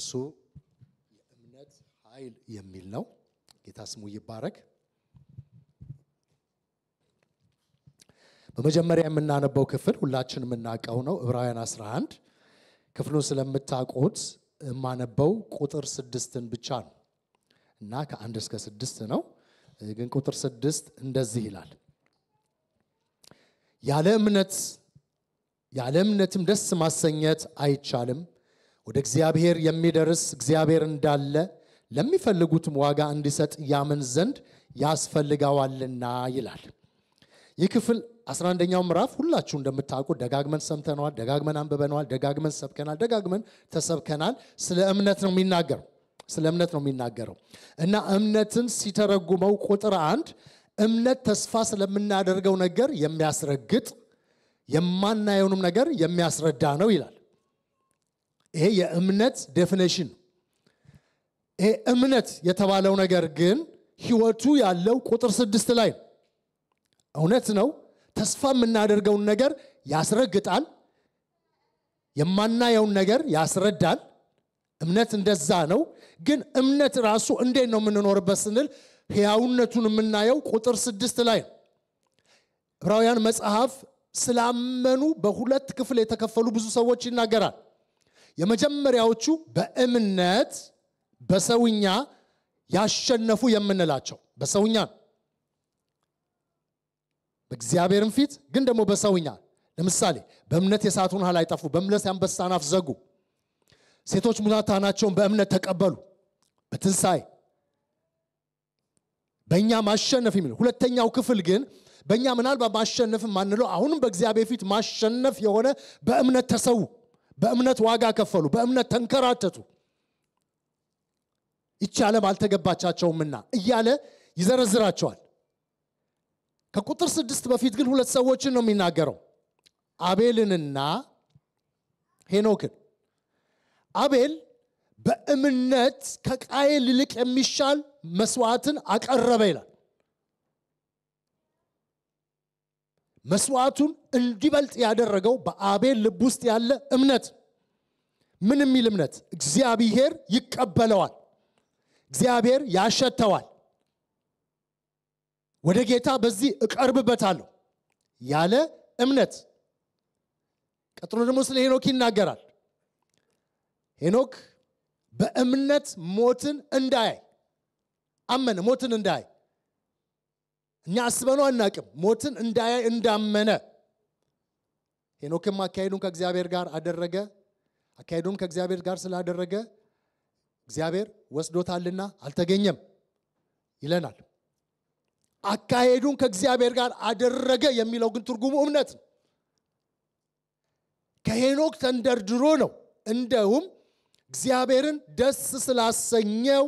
እሱ የእምነት ኃይል የሚል ነው። ጌታ ስሙ ይባረክ። በመጀመሪያ የምናነበው ክፍል ሁላችን የምናውቀው ነው። ዕብራውያን 11 ክፍሉን ስለምታውቁት የማነበው ቁጥር ስድስትን ብቻ ነው እና ከአንድ እስከ ስድስት ነው። ግን ቁጥር ስድስት እንደዚህ ይላል ያለ እምነት ያለ እምነትም ደስ ማሰኘት አይቻልም ወደ እግዚአብሔር የሚደርስ እግዚአብሔር እንዳለ ለሚፈልጉትም ዋጋ እንዲሰጥ ያምን ዘንድ ያስፈልገዋልና ይላል። ይህ ክፍል 11ኛው ምዕራፍ ሁላችሁ እንደምታውቁ ደጋግመን ሰምተነዋል፣ ደጋግመን አንብበነዋል፣ ደጋግመን ሰብከናል፣ ደጋግመን ተሰብከናል። ስለ እምነት ነው የሚናገረው ስለ እምነት ነው የሚናገረው እና እምነትን ሲተረጉመው ቁጥር አንድ እምነት ተስፋ ስለምናደርገው ነገር የሚያስረግጥ የማናየውንም ነገር የሚያስረዳ ነው ይላል። ይሄ የእምነት ዴፊኔሽን ይሄ እምነት የተባለው ነገር ግን ህይወቱ ያለው ቁጥር ስድስት ላይ እውነት ነው። ተስፋ የምናደርገውን ነገር ያስረግጣል። የማናየውን ነገር ያስረዳል። እምነት እንደዛ ነው። ግን እምነት ራሱ እንዴት ነው የምንኖርበት ስንል ህያውነቱን የምናየው ቁጥር ስድስት ላይ ዕብራውያን መጽሐፍ ስላመኑ በሁለት ክፍል የተከፈሉ ብዙ ሰዎች ይናገራል። የመጀመሪያዎቹ በእምነት በሰውኛ ያሸነፉ የምንላቸው በሰውኛ በእግዚአብሔርም ፊት ግን ደግሞ በሰውኛ ለምሳሌ በእምነት የእሳቱን ኃይል አይጠፉ በእምነት የአንበሳን ዘጉ ሴቶች ሙታታናቸውን በእምነት ተቀበሉ በትንሣኤ በእኛ ማሸነፍ የሚለው ሁለተኛው ክፍል ግን በእኛ ምናልባት ማሸነፍ ማንለው አሁንም በእግዚአብሔር ፊት ማሸነፍ የሆነ በእምነት ተሰው በእምነት ዋጋ ከፈሉ፣ በእምነት ተንከራተቱ። ይቺ ዓለም አልተገባቻቸውምና እያለ ይዘረዝራቸዋል። ከቁጥር ስድስት በፊት ግን ሁለት ሰዎችን ነው የሚናገረው አቤልንና ሄኖክን። አቤል በእምነት ከቃየል ይልቅ የሚሻል መስዋዕትን አቀረበ ይላል። መስዋዕቱን እንዲበልጥ ያደረገው በአቤል ልብ ውስጥ ያለ እምነት ምን የሚል እምነት? እግዚአብሔር ይቀበለዋል። እግዚአብሔር ያሸተዋል። ወደ ጌታ በዚህ እቀርብበታለሁ ያለ እምነት። ቀጥሎ ደግሞ ስለ ሄኖክ ይናገራል። ሄኖክ በእምነት ሞትን እንዳያይ አመነ፣ ሞትን እንዳያይ እኛ አስበነው አናቅም። ሞትን እንዳያይ እንዳመነ ሄኖክም አካሄዱን ከእግዚአብሔር ጋር አደረገ። አካሄዱን ከእግዚአብሔር ጋር ስላደረገ እግዚአብሔር ወስዶታልና አልተገኘም ይለናል። አካሄዱን ከእግዚአብሔር ጋር አደረገ የሚለው ግን ትርጉሙ እምነት ነው። ከሄኖክ ተንደርድሮ ነው። እንደውም እግዚአብሔርን ደስ ስላሰኘው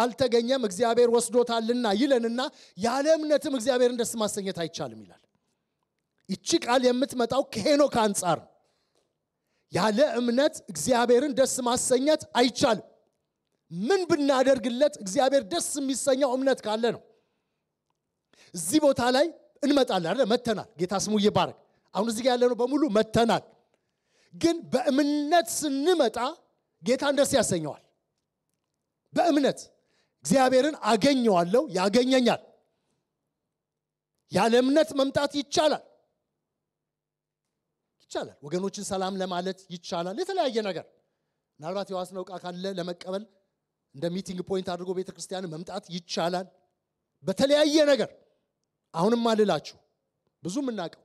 አልተገኘም እግዚአብሔር ወስዶታልና ይለንና ያለ እምነትም እግዚአብሔርን ደስ ማሰኘት አይቻልም ይላል ይቺ ቃል የምትመጣው ከሄኖክ አንጻር ነው ያለ እምነት እግዚአብሔርን ደስ ማሰኘት አይቻልም ምን ብናደርግለት እግዚአብሔር ደስ የሚሰኘው እምነት ካለ ነው እዚህ ቦታ ላይ እንመጣለን አይደል መተናል ጌታ ስሙ ይባረክ አሁን እዚህ ያለነው በሙሉ መተናል ግን በእምነት ስንመጣ ጌታን ደስ ያሰኘዋል በእምነት እግዚአብሔርን አገኘዋለሁ፣ ያገኘኛል። ያለ እምነት መምጣት ይቻላል ይቻላል። ወገኖችን ሰላም ለማለት ይቻላል። የተለያየ ነገር ምናልባት የዋስነው ዕቃ ካለ ለመቀበል እንደ ሚቲንግ ፖይንት አድርጎ ቤተ ክርስቲያን መምጣት ይቻላል። በተለያየ ነገር አሁንም አልላችሁ ብዙ የምናውቀው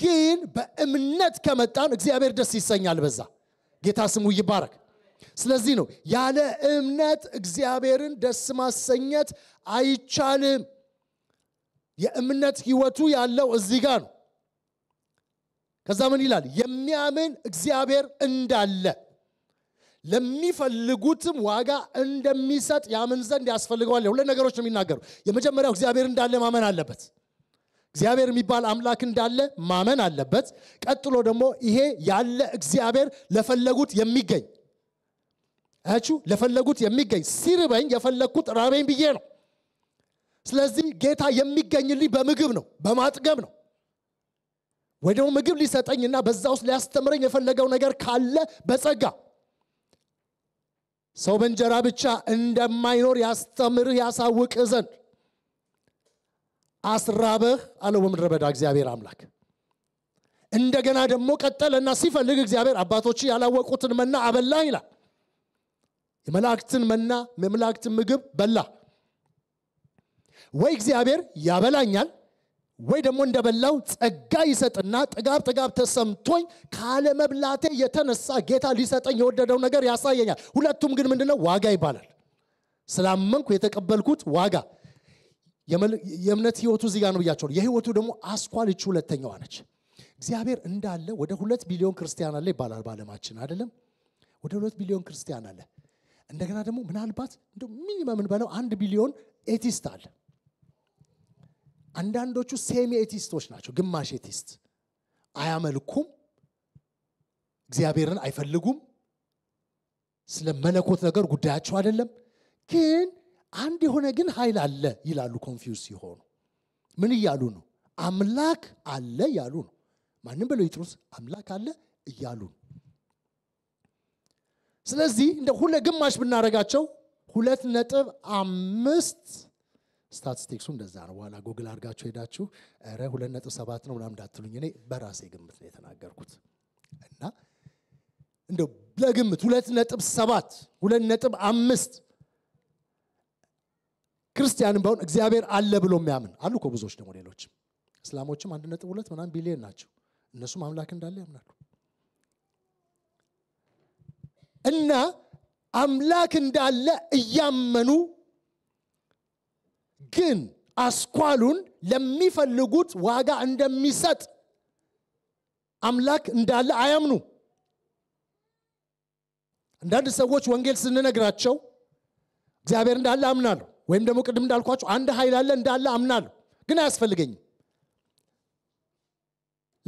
ግን በእምነት ከመጣን እግዚአብሔር ደስ ይሰኛል። በዛ ጌታ ስሙ ይባረክ። ስለዚህ ነው ያለ እምነት እግዚአብሔርን ደስ ማሰኘት አይቻልም። የእምነት ህይወቱ ያለው እዚህ ጋር ነው። ከዛ ምን ይላል? የሚያምን እግዚአብሔር እንዳለ ለሚፈልጉትም ዋጋ እንደሚሰጥ ያምን ዘንድ ያስፈልገዋል። ሁለት ነገሮች ነው የሚናገሩ። የመጀመሪያው እግዚአብሔር እንዳለ ማመን አለበት። እግዚአብሔር የሚባል አምላክ እንዳለ ማመን አለበት። ቀጥሎ ደግሞ ይሄ ያለ እግዚአብሔር ለፈለጉት የሚገኝ አያችሁ ለፈለጉት የሚገኝ ሲርበኝ የፈለግኩት ራበኝ ብዬ ነው ስለዚህ ጌታ የሚገኝልኝ በምግብ ነው በማጥገብ ነው ወይ ደግሞ ምግብ ሊሰጠኝና በዛ ውስጥ ሊያስተምረኝ የፈለገው ነገር ካለ በጸጋ ሰው በእንጀራ ብቻ እንደማይኖር ያስተምርህ ያሳውቅህ ዘንድ አስራበህ አለው በምድረ በዳ እግዚአብሔር አምላክ እንደገና ደግሞ ቀጠለና ሲፈልግ እግዚአብሔር አባቶች ያላወቁትን መና አበላ ይላል የመላእክትን መና የመላእክትን ምግብ በላ። ወይ እግዚአብሔር ያበላኛል ወይ ደግሞ እንደበላው ጸጋ ይሰጥና ጥጋብ ጥጋብ ተሰምቶኝ ካለመብላቴ የተነሳ ጌታ ሊሰጠኝ የወደደው ነገር ያሳየኛል። ሁለቱም ግን ምንድነው ዋጋ ይባላል። ስላመንኩ የተቀበልኩት ዋጋ የእምነት ህይወቱ እዚጋ ነው ብያቸው የህይወቱ ደግሞ አስኳልች ሁለተኛዋ ነች። እግዚአብሔር እንዳለ ወደ ሁለት ቢሊዮን ክርስቲያን አለ ይባላል በዓለማችን አይደለም? ወደ ሁለት ቢሊዮን ክርስቲያን አለ። እንደገና ደግሞ ምናልባት እንደ ሚኒመም እንበለው አንድ ቢሊዮን ኤቲስት አለ። አንዳንዶቹ ሴሚ ኤቲስቶች ናቸው፣ ግማሽ ኤቲስት አያመልኩም፣ እግዚአብሔርን አይፈልጉም፣ ስለ መለኮት ነገር ጉዳያቸው አይደለም። ግን አንድ የሆነ ግን ኃይል አለ ይላሉ። ኮንፊውዝ ሲሆኑ ምን እያሉ ነው? አምላክ አለ ያሉ ነው። ማንም ብለው ይጥሩስ አምላክ አለ እያሉ ነው። ስለዚህ እንደ ሁለ ግማሽ ብናደረጋቸው ሁለት ነጥብ አምስት ስታቲስቲክሱ እንደዛ ነው። በኋላ ጉግል አድርጋችሁ ሄዳችሁ ረ ሁለት ነጥብ ሰባት ነው ምናምን እንዳትሉኝ፣ እኔ በራሴ ግምት ነው የተናገርኩት እና እንደ ለግምት ሁለት ነጥብ ሰባት ሁለት ነጥብ አምስት ክርስቲያንም በሁን እግዚአብሔር አለ ብሎ የሚያምን አሉ ብዙዎች ደግሞ ሌሎችም እስላሞችም አንድ ነጥብ ሁለት ምናምን ቢሊየን ናቸው። እነሱም አምላክ እንዳለ ያምናሉ። እና አምላክ እንዳለ እያመኑ ግን አስኳሉን ለሚፈልጉት ዋጋ እንደሚሰጥ አምላክ እንዳለ አያምኑ። አንዳንድ ሰዎች ወንጌል ስንነግራቸው እግዚአብሔር እንዳለ አምናለሁ፣ ወይም ደግሞ ቅድም እንዳልኳቸው አንድ ኃይል አለ እንዳለ አምናለሁ፣ ግን አያስፈልገኝም።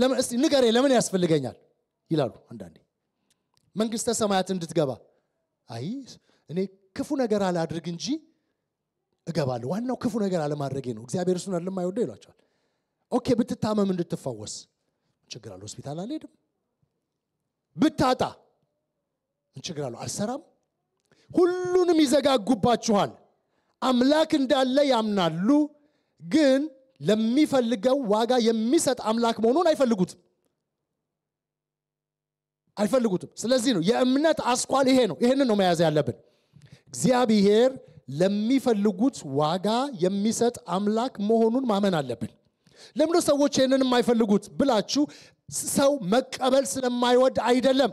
ለምን እስቲ ንገሬ፣ ለምን ያስፈልገኛል ይላሉ አንዳንዴ መንግስተ ሰማያት እንድትገባ። አይ እኔ ክፉ ነገር አላድርግ እንጂ እገባለሁ። ዋናው ክፉ ነገር አለማድረጌ ነው። እግዚአብሔር እሱን አይደለም አይወደው ይሏቸዋል። ኦኬ ብትታመም እንድትፈወስ ችግር አለ። ሆስፒታል አልሄድም። ብታጣ ችግር አለ። አልሰራም። ሁሉንም ይዘጋጉባችኋል። አምላክ እንዳለ ያምናሉ፣ ግን ለሚፈልገው ዋጋ የሚሰጥ አምላክ መሆኑን አይፈልጉትም። አይፈልጉትም። ስለዚህ ነው የእምነት አስኳል ይሄ ነው። ይህንን ነው መያዝ ያለብን። እግዚአብሔር ለሚፈልጉት ዋጋ የሚሰጥ አምላክ መሆኑን ማመን አለብን። ለምዶ ሰዎች ይህንን የማይፈልጉት ብላችሁ ሰው መቀበል ስለማይወድ አይደለም።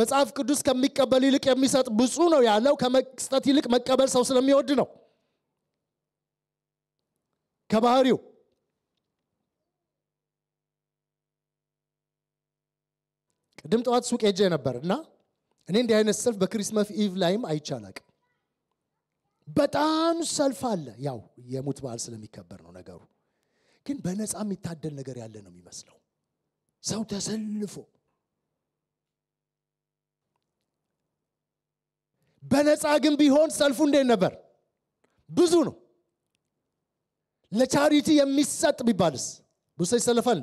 መጽሐፍ ቅዱስ ከሚቀበል ይልቅ የሚሰጥ ብፁ ነው ያለው። ከመስጠት ይልቅ መቀበል ሰው ስለሚወድ ነው ከባህሪው ቅድም ጠዋት ሱቅ ሄጄ ነበር እና እኔ እንዲህ አይነት ሰልፍ በክሪስመስ ኢቭ ላይም አይቻላቅ። በጣም ሰልፍ አለ። ያው የሙት በዓል ስለሚከበር ነው ነገሩ። ግን በነፃ የሚታደል ነገር ያለ ነው የሚመስለው። ሰው ተሰልፎ በነፃ ግን ቢሆን ሰልፉ እንዴት ነበር? ብዙ ነው። ለቻሪቲ የሚሰጥ ቢባልስ ብሰ ይሰለፋል?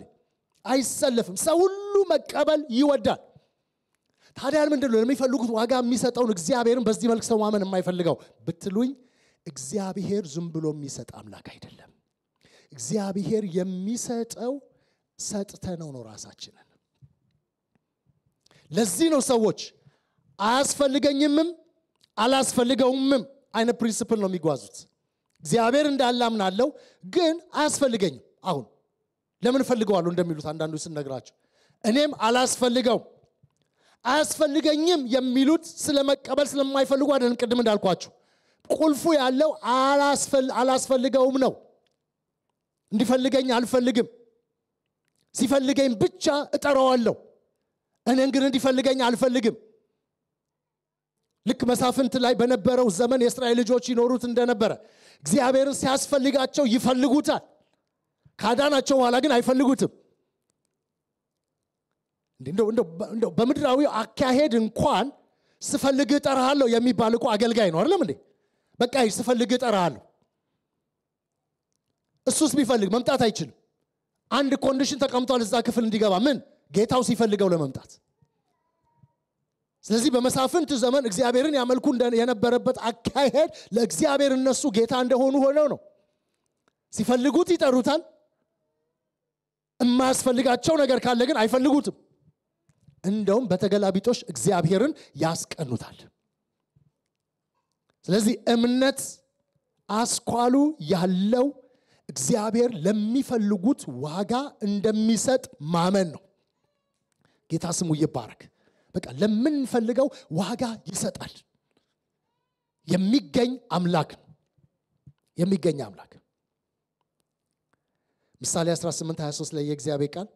አይሰለፍም። ሰው ሁሉ መቀበል ይወዳል። ታዲያ ምንድን ነው ለሚፈልጉት ዋጋ የሚሰጠውን እግዚአብሔርን በዚህ መልክ ሰው ማመን የማይፈልገው ብትሉኝ፣ እግዚአብሔር ዝም ብሎ የሚሰጥ አምላክ አይደለም። እግዚአብሔር የሚሰጠው ሰጥተ ነው ነው ራሳችንን። ለዚህ ነው ሰዎች አያስፈልገኝምም አላስፈልገውምም አይነት ፕሪንስፕል ነው የሚጓዙት። እግዚአብሔር እንዳላምናለው ግን አያስፈልገኝም። አሁን ለምን ፈልገዋሉ እንደሚሉት አንዳንዱ ስንነግራቸው እኔም አላስፈልገው አያስፈልገኝም የሚሉት ስለመቀበል ስለማይፈልጉ አይደለም። ቅድም እንዳልኳችሁ ቁልፉ ያለው አላስፈልገውም ነው። እንዲፈልገኝ አልፈልግም። ሲፈልገኝ ብቻ እጠረዋለሁ እኔን ግን እንዲፈልገኝ አልፈልግም። ልክ መሳፍንት ላይ በነበረው ዘመን የእስራኤል ልጆች ይኖሩት እንደነበረ እግዚአብሔርን ሲያስፈልጋቸው ይፈልጉታል። ካዳናቸው በኋላ ግን አይፈልጉትም። እንደው በምድራዊ አካሄድ እንኳን ስፈልግ እጠራሃለሁ የሚባል እኮ አገልጋይ ነው አይደለም እንዴ? በቃ ስፈልግህ እጠራሃለሁ። እሱስ ቢፈልግ መምጣት አይችልም። አንድ ኮንዲሽን ተቀምጧል እዛ ክፍል እንዲገባ ምን ጌታው ሲፈልገው ለመምጣት ስለዚህ በመሳፍንት ዘመን እግዚአብሔርን ያመልኩ የነበረበት አካሄድ ለእግዚአብሔር እነሱ ጌታ እንደሆኑ ሆነው ነው ሲፈልጉት ይጠሩታል የማያስፈልጋቸው ነገር ካለ ግን አይፈልጉትም እንደውም በተገላቢጦች እግዚአብሔርን ያስቀኑታል። ስለዚህ እምነት አስኳሉ ያለው እግዚአብሔር ለሚፈልጉት ዋጋ እንደሚሰጥ ማመን ነው። ጌታ ስሙ ይባረክ። በቃ ለምንፈልገው ዋጋ ይሰጣል። የሚገኝ አምላክ የሚገኝ አምላክ ምሳሌ 18 23 ላይ የእግዚአብሔር ቃል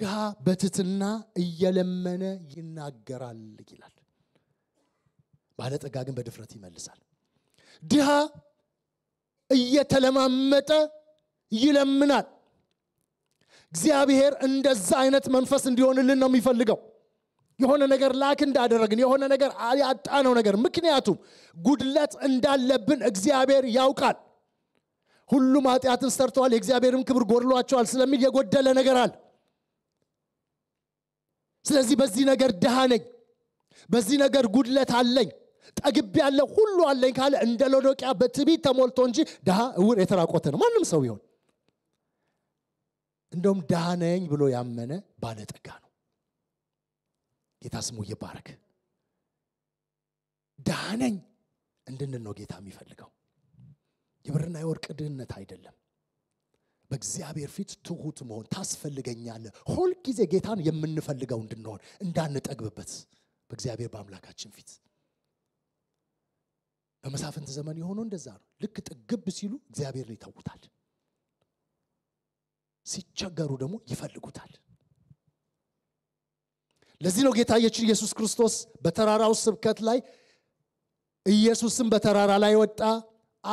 ድሃ በትትና እየለመነ ይናገራል ይላል። ባለጠጋ ግን በድፍረት ይመልሳል። ድሃ እየተለማመጠ ይለምናል። እግዚአብሔር እንደዛ አይነት መንፈስ እንዲሆንልን ነው የሚፈልገው። የሆነ ነገር ላክ እንዳደረግን የሆነ ነገር ያጣነው ነገር ምክንያቱም ጉድለት እንዳለብን እግዚአብሔር ያውቃል። ሁሉም ኃጢአትን ሰርተዋል፣ የእግዚአብሔርም ክብር ጎድሏቸዋል ስለሚል የጎደለ ነገር አለ። ስለዚህ በዚህ ነገር ድሃ ነኝ፣ በዚህ ነገር ጉድለት አለኝ፣ ጠግብ ያለ ሁሉ አለኝ ካለ እንደ ሎዶቅያ በትቢት ተሞልቶ እንጂ ድሃ እውር የተራቆተ ነው። ማንም ሰው ይሆን እንደውም ድሃ ነኝ ብሎ ያመነ ባለጠጋ ነው። ጌታ ስሙ ይባረክ። ድሃ ነኝ እንድንል ነው ጌታ የሚፈልገው። የብርና የወርቅ ድህነት አይደለም። በእግዚአብሔር ፊት ትሁት መሆን ታስፈልገኛለህ። ሁልጊዜ ጌታን የምንፈልገው እንድንሆን እንዳንጠግብበት በእግዚአብሔር በአምላካችን ፊት በመሳፍንት ዘመን የሆነው እንደዛ ነው። ልክ ጥግብ ሲሉ እግዚአብሔርን ይተውታል፣ ሲቸገሩ ደግሞ ይፈልጉታል። ለዚህ ነው ጌታችን ኢየሱስ ክርስቶስ በተራራው ስብከት ላይ ኢየሱስም በተራራ ላይ ወጣ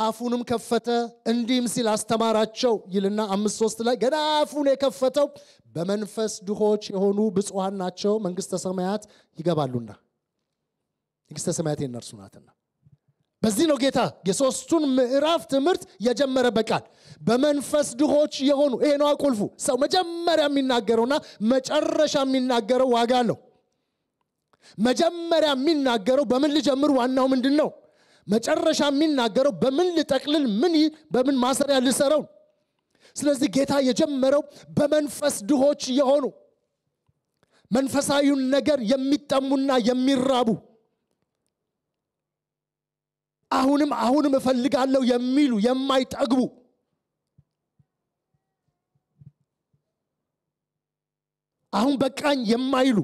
አፉንም ከፈተ እንዲህም ሲል አስተማራቸው ይልና አምስት ሶስት ላይ ገና አፉን የከፈተው በመንፈስ ድሆች የሆኑ ብፁዓን ናቸው መንግስተ ሰማያት ይገባሉና መንግስተ ሰማያት የነርሱ ናትና በዚህ ነው ጌታ የሶስቱን ምዕራፍ ትምህርት የጀመረ በቃል በመንፈስ ድሆች የሆኑ ይሄ ነው አቁልፉ ሰው መጀመሪያ የሚናገረውና መጨረሻ የሚናገረው ዋጋ አለው መጀመሪያ የሚናገረው በምን ልጀምር ዋናው ምንድን ነው መጨረሻ የሚናገረው በምን ልጠቅልል፣ ምን በምን ማሰሪያ ልሰረው። ስለዚህ ጌታ የጀመረው በመንፈስ ድሆች የሆኑ መንፈሳዊውን ነገር የሚጠሙና የሚራቡ አሁንም አሁንም እፈልጋለሁ የሚሉ የማይጠግቡ አሁን በቃኝ የማይሉ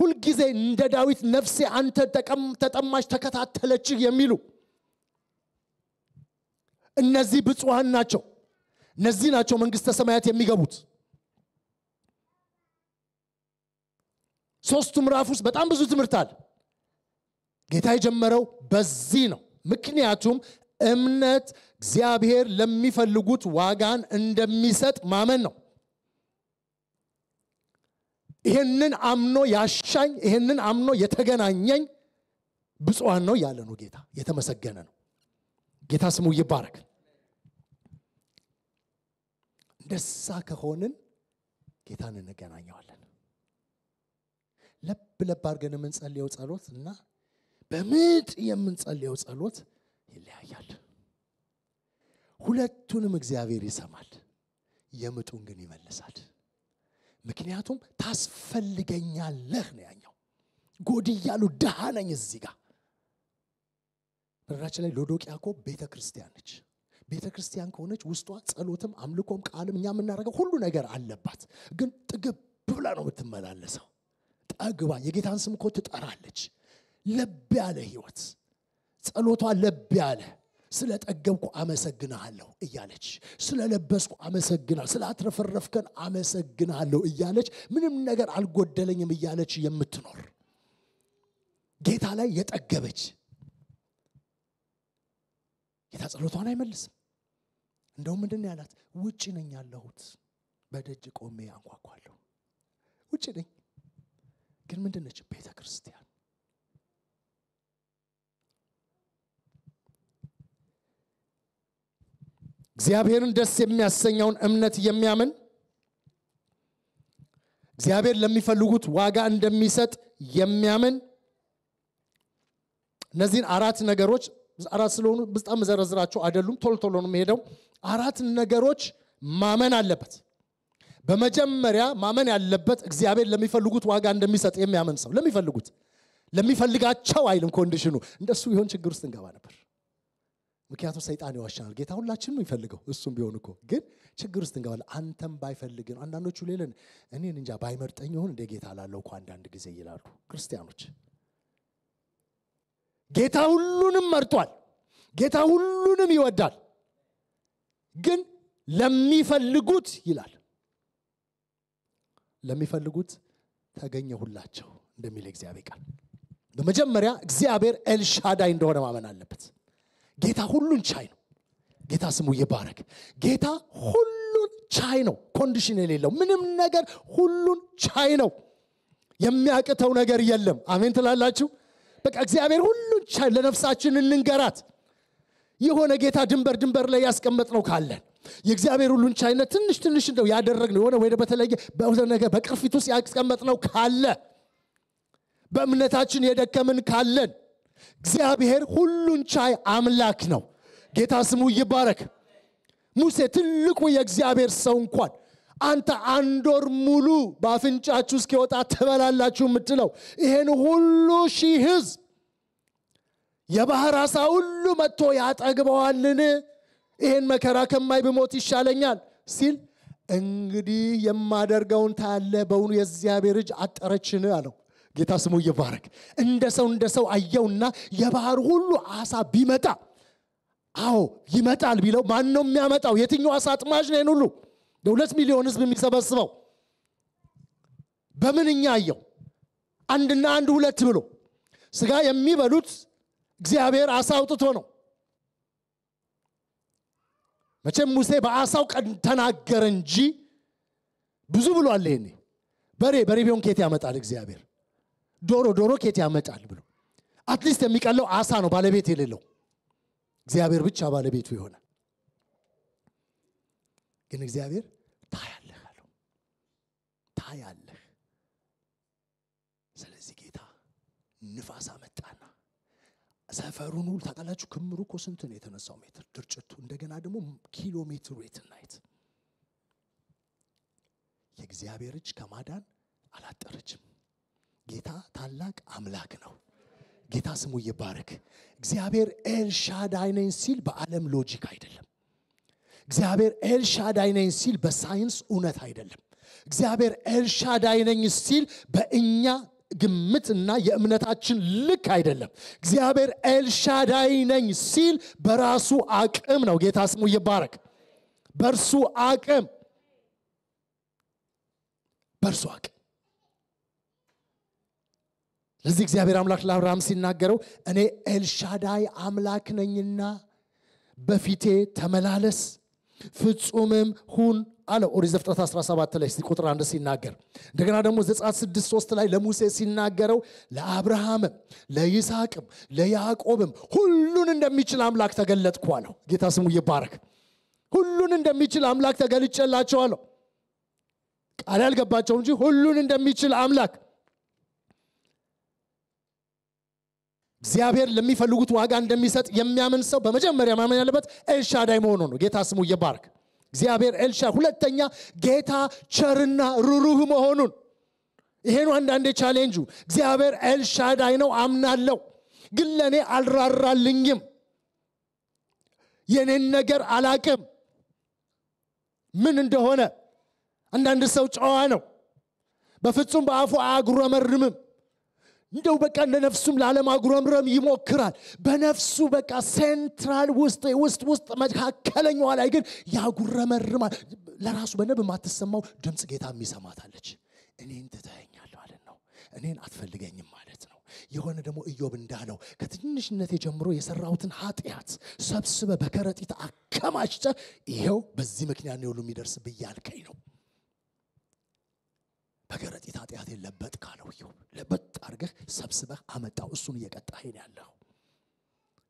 ሁልጊዜ እንደ ዳዊት ነፍሴ አንተ ተጠማች ተከታተለችህ የሚሉ እነዚህ ብፁሃን ናቸው እነዚህ ናቸው መንግስተ ሰማያት የሚገቡት ሶስቱ ምራፍ ውስጥ በጣም ብዙ ትምህርት አለ ጌታ የጀመረው በዚህ ነው ምክንያቱም እምነት እግዚአብሔር ለሚፈልጉት ዋጋን እንደሚሰጥ ማመን ነው ይሄንን አምኖ ያሻኝ ይሄንን አምኖ የተገናኘኝ ብፁዋን ነው ያለ ነው ጌታ የተመሰገነ ነው ጌታ ስሙ ይባረክ እንደሳ ከሆንን ጌታን እንገናኘዋለን ለብ ለብ አድርገን የምንጸልየው ጸሎት እና በምጥ የምንጸልየው ጸሎት ይለያያል ሁለቱንም እግዚአብሔር ይሰማል የምጡን ግን ይመልሳል ምክንያቱም ታስፈልገኛለህ ነው ያኛው። ጎድ እያሉ ድሃ ነኝ እዚህ ጋር። በነገራችን ላይ ሎዶቅያ እኮ ቤተ ክርስቲያን ነች። ቤተ ክርስቲያን ከሆነች ውስጧ ጸሎትም፣ አምልኮም፣ ቃልም እኛ የምናደርገው ሁሉ ነገር አለባት። ግን ጥግብ ብላ ነው የምትመላለሰው። ጠግባ የጌታን ስም እኮ ትጠራለች። ለብ ያለ ህይወት ጸሎቷ ለብ ያለ ስለጠገብኩ አመሰግናለሁ እያለች ስለለበስኩ አመሰግና ስላትረፈረፍከን አመሰግንሃለሁ እያለች ምንም ነገር አልጎደለኝም እያለች የምትኖር ጌታ ላይ የጠገበች ጌታ ጸሎቷን አይመልስም እንደውም ምንድን ያላት ውጭ ነኝ ያለሁት በደጅ ቆሜ አንኳኳለሁ ውጭ ነኝ ግን ምንድነች ቤተ ክርስቲያን እግዚአብሔርን ደስ የሚያሰኘውን እምነት የሚያምን እግዚአብሔር ለሚፈልጉት ዋጋ እንደሚሰጥ የሚያምን እነዚህን አራት ነገሮች አራት ስለሆኑ በጣም ዘረዝራቸው አይደሉም ቶሎ ቶሎ ነው የሄደው አራት ነገሮች ማመን አለበት በመጀመሪያ ማመን ያለበት እግዚአብሔር ለሚፈልጉት ዋጋ እንደሚሰጥ የሚያምን ሰው ለሚፈልጉት ለሚፈልጋቸው አይልም ኮንዲሽኑ እንደሱ ቢሆን ችግር ውስጥ እንገባ ነበር ምክንያቱም ሰይጣን ይዋሻናል። ጌታ ነው የሚፈልገው እሱም ቢሆን እኮ ግን ችግር ውስጥ እንገባለን። አንተም ባይፈልግ ነው አንዳንዶቹ ሌለን እኔን እንጃ ባይመርጠኝ ሆን እንደ ጌታ ላለው እኮ አንዳንድ ጊዜ ይላሉ ክርስቲያኖች። ጌታ ሁሉንም መርጧል። ጌታ ሁሉንም ይወዳል። ግን ለሚፈልጉት ይላል ለሚፈልጉት ተገኘሁላቸው እንደሚል እግዚአብሔር ቃል በመጀመሪያ እግዚአብሔር ኤልሻዳይ እንደሆነ ማመን አለበት። ጌታ ሁሉን ቻይ ነው። ጌታ ስሙ ይባረክ። ጌታ ሁሉን ቻይ ነው። ኮንዲሽን የሌለው ምንም ነገር ሁሉን ቻይ ነው። የሚያቅተው ነገር የለም። አሜን ትላላችሁ? በቃ እግዚአብሔር ሁሉን ቻይ። ለነፍሳችን እንንገራት። የሆነ ጌታ ድንበር ድንበር ላይ ያስቀመጥ ነው ካለን የእግዚአብሔር ሁሉን ቻይነት ትንሽ ትንሽ እንደው ያደረግነው የሆነ ወይ በተለየ ነገር በቅርፊት ውስጥ ያስቀመጥነው ካለ በእምነታችን የደከምን ካለን እግዚአብሔር ሁሉን ቻይ አምላክ ነው ጌታ ስሙ ይባረክ ሙሴ ትልቁ የእግዚአብሔር ሰው እንኳን አንተ አንዶር ሙሉ በአፍንጫችሁ እስኪወጣ ትበላላችሁ የምትለው ይሄን ሁሉ ሺህ ህዝብ የባህር አሳ ሁሉ መጥቶ ያጠግበዋልን ይሄን መከራ ከማይ ብሞት ይሻለኛል ሲል እንግዲህ የማደርገውን ታያለ በውኑ የእግዚአብሔር እጅ አጠረችን አለው ጌታ ስሙ ይባረክ። እንደ ሰው እንደ ሰው አየውና የባህር ሁሉ አሳ ቢመጣ አዎ ይመጣል ቢለው ማን ነው የሚያመጣው? የትኛው አሳ አጥማጅ ነው ሁሉ ለሁለት ሚሊዮን ህዝብ የሚሰበስበው? በምንኛ አየው? አንድና አንድ ሁለት ብሎ ስጋ የሚበሉት እግዚአብሔር አሳ አውጥቶ ነው። መቼም ሙሴ በአሳው ቀን ተናገረ እንጂ ብዙ ብሏል። ይሄኔ በሬ በሬ ቢሆን ኬት ያመጣል እግዚአብሔር ዶሮ ዶሮ ኬት ያመጣል ብሎ አትሊስት የሚቀለው አሳ ነው ባለቤት የሌለው እግዚአብሔር ብቻ ባለቤቱ የሆነ ግን እግዚአብሔር ታያለህ አለው ታያለህ ስለዚህ ጌታ ንፋስ አመጣና ሰፈሩን ሁሉ ታቃላችሁ ክምሩ እኮ ስንት ነው የተነሳው ሜትር ድርጭቱ እንደገና ደግሞ ኪሎ ሜትሩ የትናየት የእግዚአብሔር እጅ ከማዳን አላጠረችም ጌታ ታላቅ አምላክ ነው። ጌታ ስሙ ይባረክ። እግዚአብሔር ኤልሻዳይ ነኝ ሲል በዓለም ሎጂክ አይደለም። እግዚአብሔር ኤልሻዳይ ነኝ ሲል በሳይንስ እውነት አይደለም። እግዚአብሔር ኤልሻዳይ ነኝ ሲል በእኛ ግምትና የእምነታችን ልክ አይደለም። እግዚአብሔር ኤልሻዳይ ነኝ ሲል በራሱ አቅም ነው። ጌታ ስሙ ይባረክ። በእርሱ አቅም በእርሱ አቅም ለዚህ እግዚአብሔር አምላክ ለአብርሃም ሲናገረው እኔ ኤልሻዳይ አምላክ ነኝና በፊቴ ተመላለስ ፍጹምም ሁን አለ ኦሪ ዘፍጥረት 17 ላይ ቁጥር አንድ ሲናገር እንደገና ደግሞ ዘጻት 6 3 ላይ ለሙሴ ሲናገረው ለአብርሃምም ለይስሐቅም ለያዕቆብም ሁሉን እንደሚችል አምላክ ተገለጥኩ አለው ጌታ ስሙ ይባረክ ሁሉን እንደሚችል አምላክ አለው ቃል ያልገባቸው እንጂ ሁሉን እንደሚችል አምላክ እግዚአብሔር ለሚፈልጉት ዋጋ እንደሚሰጥ የሚያምን ሰው በመጀመሪያ ማመን ያለበት ኤልሻዳይ መሆኑ ነው። ጌታ ስሙ እየባርክ እግዚአብሔር ኤልሻ፣ ሁለተኛ ጌታ ቸርና ሩሩህ መሆኑን። ይሄኑ አንዳንዴ ቻሌንጁ እግዚአብሔር ኤልሻዳይ ነው አምናለው፣ ግን ለእኔ አልራራልኝም፣ የኔን ነገር አላቅም ምን እንደሆነ። አንዳንድ ሰው ጨዋ ነው፣ በፍጹም በአፉ አያጉረመርምም። እንደው በቃ ለነፍሱም ላለማጉረምረም ይሞክራል። በነፍሱ በቃ ሴንትራል ውስጥ ውስጥ ውስጥ መካከለኛዋ ላይ ግን ያጉረመርማል። ለራሱ በነብ የማትሰማው ድምፅ ጌታ የሚሰማታለች። እኔን ትተኸኛል ማለት ነው። እኔን አትፈልገኝም ማለት ነው። የሆነ ደግሞ ኢዮብ እንዳለው ከትንሽነት ጀምሮ የሰራሁትን ኃጢአት ሰብስበ በከረጢት አከማችተ ይኸው በዚህ ምክንያት ነው ሁሉ የሚደርስ ያልከኝ ነው። በከረጢት ኃጢአቴን ለበጥ ካለው ኢዮብ ለበጥ አድርገህ ሰብስበህ አመጣው። እሱን እየቀጣ ሄድ ያለው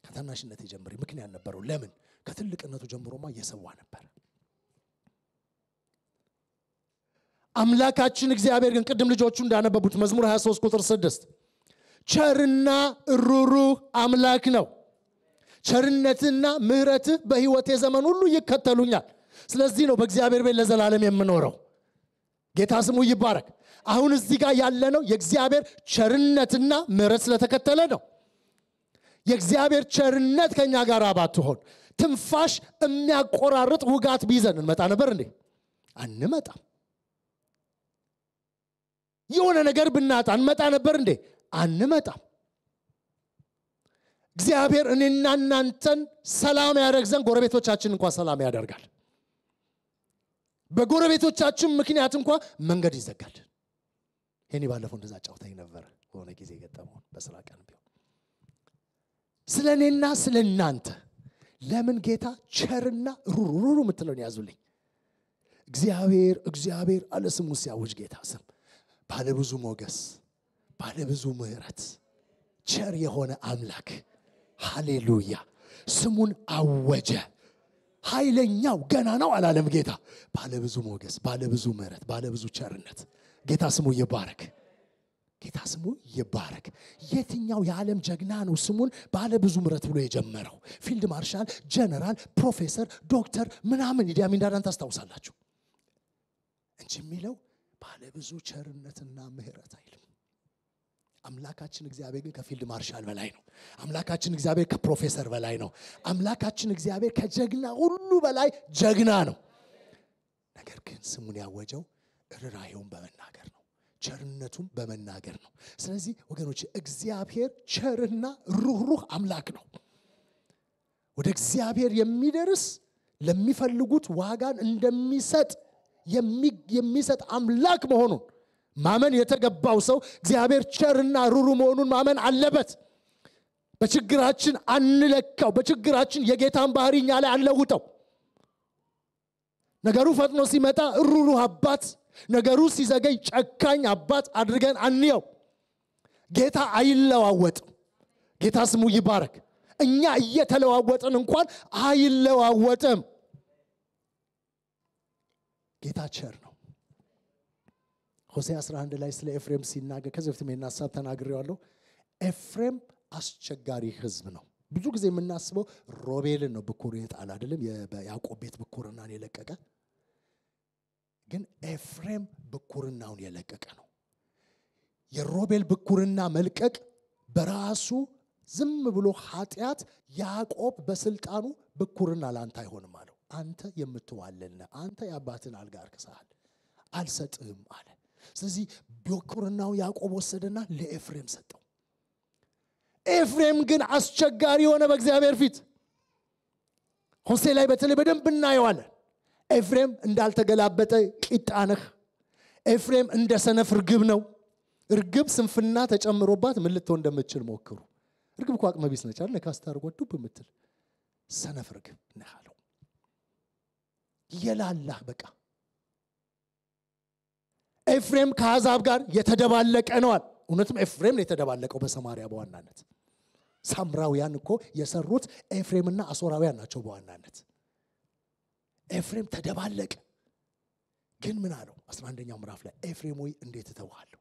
ከታናሽነት ጀምሪ ምክንያት ነበረው። ለምን ከትልቅነቱ ጀምሮማ እየሰዋ ነበር። አምላካችን እግዚአብሔር ግን ቅድም ልጆቹ እንዳነበቡት መዝሙር 23 ቁጥር 6 ቸርና ሩሩህ አምላክ ነው፣ ቸርነትና ምሕረትህ በሕይወቴ ዘመን ሁሉ ይከተሉኛል። ስለዚህ ነው በእግዚአብሔር ቤት ለዘላለም የምኖረው። ጌታ ስሙ ይባረክ። አሁን እዚህ ጋር ያለነው የእግዚአብሔር ቸርነትና ምረት ስለተከተለ ነው። የእግዚአብሔር ቸርነት ከእኛ ጋር ባትሆን ትንፋሽ የሚያቆራርጥ ውጋት ቢይዘን እንመጣ ነበር እንዴ? አንመጣም። የሆነ ነገር ብናጣ እንመጣ ነበር እንዴ? አንመጣም። እግዚአብሔር እኔና እናንተን ሰላም ያደረግ ዘንድ ጎረቤቶቻችን እንኳ ሰላም ያደርጋል። በጎረቤቶቻችን ምክንያት እንኳ መንገድ ይዘጋል ይህኔ ባለፈው እንደዛ ጫውታኝ ነበር በሆነ ጊዜ የገጠመውን በስራ ቀን ቢሆን ስለ እኔና ስለ እናንተ ለምን ጌታ ቸርና ሩሩ ሩሩ የምትለውን ያዙልኝ እግዚአብሔር እግዚአብሔር አለ ስሙ ሲያውጅ ጌታ ስም ባለብዙ ሞገስ ባለብዙ ምህረት ቸር የሆነ አምላክ ሃሌሉያ ስሙን አወጀ ኃይለኛው ገና ነው አላለም ጌታ። ባለብዙ ሞገስ፣ ባለብዙ ምሕረት፣ ባለብዙ ቸርነት ጌታ ስሙ ይባረክ። ጌታ ስሙ ይባረክ። የትኛው የዓለም ጀግና ነው ስሙን ባለብዙ ምረት ብሎ የጀመረው? ፊልድ ማርሻል፣ ጀነራል፣ ፕሮፌሰር፣ ዶክተር ምናምን ኢዲ አሚን ታስታውሳላችሁ እንጂ የሚለው ብዙ ቸርነትና ምህረት አይልም። አምላካችን እግዚአብሔር ግን ከፊልድ ማርሻል በላይ ነው። አምላካችን እግዚአብሔር ከፕሮፌሰር በላይ ነው። አምላካችን እግዚአብሔር ከጀግና ሁሉ በላይ ጀግና ነው። ነገር ግን ስሙን ያወጀው ርራሄውን በመናገር ነው። ቸርነቱን በመናገር ነው። ስለዚህ ወገኖች እግዚአብሔር ቸርና ሩኅሩህ አምላክ ነው። ወደ እግዚአብሔር የሚደርስ ለሚፈልጉት ዋጋን እንደሚሰጥ የሚሰጥ አምላክ መሆኑን ማመን የተገባው ሰው እግዚአብሔር ቸርና ሩሩ መሆኑን ማመን አለበት። በችግራችን አንለካው። በችግራችን የጌታን ባህሪ እኛ ላይ አንለውጠው። ነገሩ ፈጥኖ ሲመጣ ሩሩ አባት፣ ነገሩ ሲዘገይ ጨካኝ አባት አድርገን አንየው። ጌታ አይለዋወጥም። ጌታ ስሙ ይባረክ። እኛ እየተለዋወጥን እንኳን አይለዋወጥም። ጌታ ቸር ነው። ሆሴ 11 ላይ ስለ ኤፍሬም ሲናገር ከዚህ በፊት ይህን ሀሳብ ተናግሬዋለሁ። ኤፍሬም አስቸጋሪ ህዝብ ነው። ብዙ ጊዜ የምናስበው ሮቤልን ነው ብኩር የጣል አይደለም፣ በያዕቆብ ቤት ብኩርናን የለቀቀ ግን ኤፍሬም ብኩርናውን የለቀቀ ነው። የሮቤል ብኩርና መልቀቅ በራሱ ዝም ብሎ ኃጢአት፣ ያዕቆብ በስልጣኑ ብኩርና ለአንተ አይሆንም አለው። አንተ የምትዋልልነ አንተ የአባትን አልጋ አርክሰሃል፣ አልሰጥህም አለ። ስለዚህ ቢኩርናው ያዕቆብ ወሰደና ለኤፍሬም ሰጠው። ኤፍሬም ግን አስቸጋሪ የሆነ በእግዚአብሔር ፊት ሆሴ ላይ በተለይ በደንብ እናየዋለን። ኤፍሬም እንዳልተገላበጠ ቂጣ ነህ። ኤፍሬም እንደ ሰነፍ እርግብ ነው። እርግብ ስንፍና ተጨምሮባት ምን ልትሆን እንደምትችል ሞክሩ። እርግብ እኮ አቅመ ቢስ ነች አይደል? ነካስታ ሰነፍ እርግብ ነህ አለው። የላላህ በቃ ኤፍሬም ከአዛብ ጋር የተደባለቀ ነዋል። እውነትም ኤፍሬም ነው የተደባለቀው በሰማሪያ በዋናነት ሳምራውያን እኮ የሰሩት ኤፍሬምና አሶራውያን ናቸው በዋናነት ኤፍሬም ተደባለቀ ግን ምን አለው 11ኛው ምዕራፍ ላይ ኤፍሬም ወይ እንዴት እተውሃለሁ